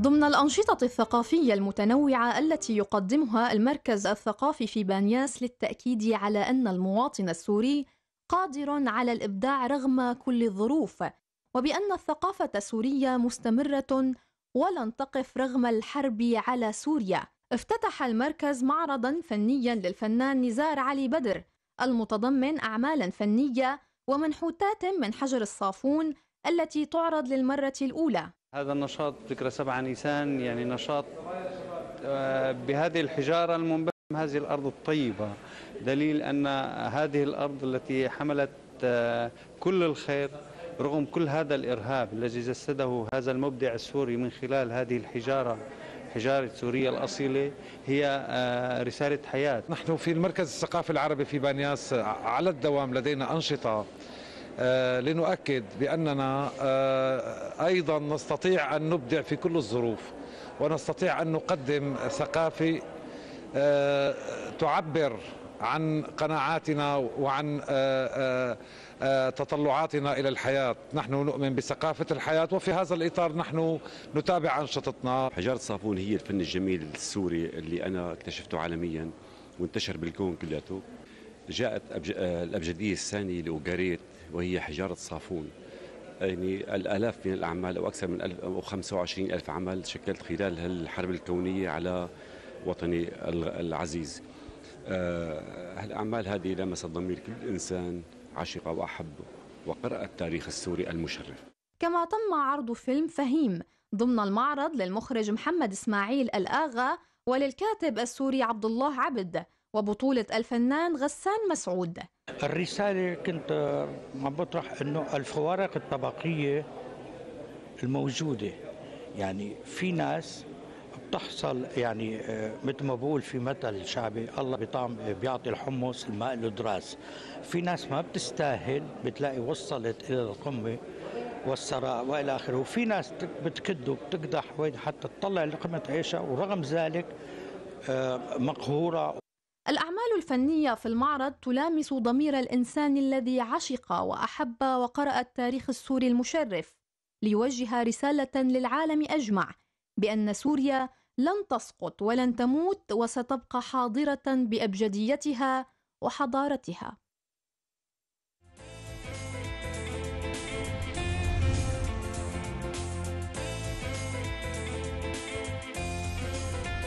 ضمن الأنشطة الثقافية المتنوعة التي يقدمها المركز الثقافي في بانياس للتأكيد على أن المواطن السوري قادر على الإبداع رغم كل الظروف، وبأن الثقافة السورية مستمرة ولن تقف رغم الحرب على سوريا. افتتح المركز معرضا فنيا للفنان نزار علي بدر المتضمن أعمالا فنية ومنحوتات من حجر الصافون التي تعرض للمرة الأولى هذا النشاط ذكرى 7 نيسان يعني نشاط آه، بهذه الحجارة المنبثقة هذه الأرض الطيبة دليل أن هذه الأرض التي حملت آه، كل الخير رغم كل هذا الإرهاب الذي جسده هذا المبدع السوري من خلال هذه الحجارة حجارة سوريا الأصيلة هي آه، رسالة حياة نحن في المركز الثقافي العربي في بانياس على الدوام لدينا أنشطة آه، لنؤكد بأننا آه، أيضا نستطيع أن نبدع في كل الظروف ونستطيع أن نقدم ثقافة آه، تعبر عن قناعاتنا وعن تطلعاتنا إلى الحياة نحن نؤمن بثقافة الحياة وفي هذا الإطار نحن نتابع أنشطتنا حجارة صافون هي الفن الجميل السوري اللي أنا اكتشفته عالميا وانتشر بالكون كلياته جاءت الأبجدية الثانية لأوغاريت وهي حجارة صافون يعني الآلاف من الأعمال أو أكثر من 25 ألف عمل شكلت خلال الحرب الكونية على وطني العزيز آه، الأعمال هذه لمست ضمير كل إنسان عشق وأحب وقرأ التاريخ السوري المشرف كما تم عرض فيلم فهيم ضمن المعرض للمخرج محمد إسماعيل الآغا وللكاتب السوري عبد الله عبد وبطولة الفنان غسان مسعود الرسالة كنت عم بطرح أنه الفوارق الطبقية الموجودة يعني في ناس بتحصل يعني آه، مثل ما بقول في مثل شعبي الله بيطعم آه، بيعطي الحمص الماء الدراس في ناس ما بتستاهل بتلاقي وصلت الى القمه والثراء والى اخره وفي ناس بتكد وبتقدح حتى تطلع لقمه عيشها ورغم ذلك آه، مقهوره الأعمال الفنية في المعرض تلامس ضمير الإنسان الذي عشق وأحب وقرأ التاريخ السوري المشرف ليوجه رسالة للعالم أجمع بأن سوريا لن تسقط ولن تموت وستبقى حاضرة بأبجديتها وحضارتها